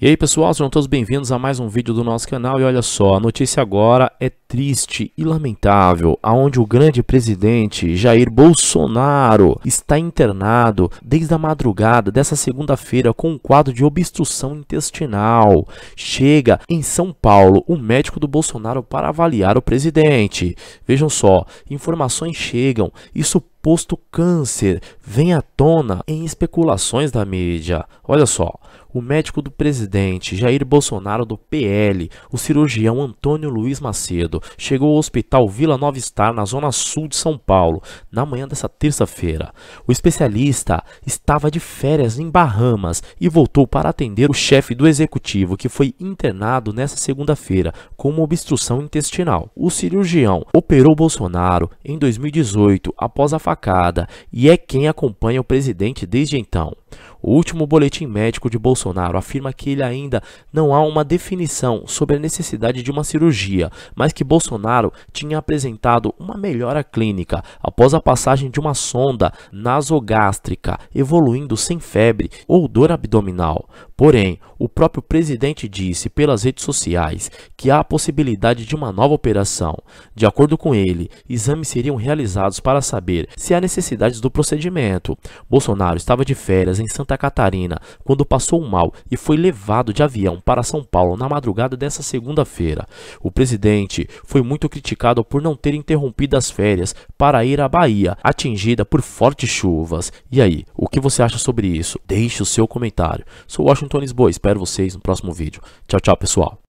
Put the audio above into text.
E aí pessoal, sejam todos bem-vindos a mais um vídeo do nosso canal e olha só, a notícia agora é triste e lamentável, aonde o grande presidente Jair Bolsonaro está internado desde a madrugada dessa segunda-feira com um quadro de obstrução intestinal. Chega em São Paulo o médico do Bolsonaro para avaliar o presidente. Vejam só, informações chegam, isso suposto câncer vem à tona em especulações da mídia. Olha só, o médico do presidente Jair Bolsonaro do PL, o cirurgião Antônio Luiz Macedo, chegou ao Hospital Vila Nova Star, na zona sul de São Paulo, na manhã dessa terça-feira. O especialista estava de férias em Bahamas e voltou para atender o chefe do executivo, que foi internado nesta segunda-feira com uma obstrução intestinal. O cirurgião operou Bolsonaro em 2018 após a facada e é quem acompanha o presidente desde então. O último boletim médico de Bolsonaro afirma que ele ainda não há uma definição sobre a necessidade de uma cirurgia, mas que Bolsonaro tinha apresentado uma melhora clínica após a passagem de uma sonda nasogástrica, evoluindo sem febre ou dor abdominal. Porém, o próprio presidente disse pelas redes sociais que há a possibilidade de uma nova operação. De acordo com ele, exames seriam realizados para saber se há necessidades do procedimento. Bolsonaro estava de férias em Santa Santa Catarina, quando passou mal e foi levado de avião para São Paulo na madrugada dessa segunda-feira. O presidente foi muito criticado por não ter interrompido as férias para ir à Bahia, atingida por fortes chuvas. E aí, o que você acha sobre isso? Deixe o seu comentário. Sou Washington Lisboa, espero vocês no próximo vídeo. Tchau, tchau, pessoal.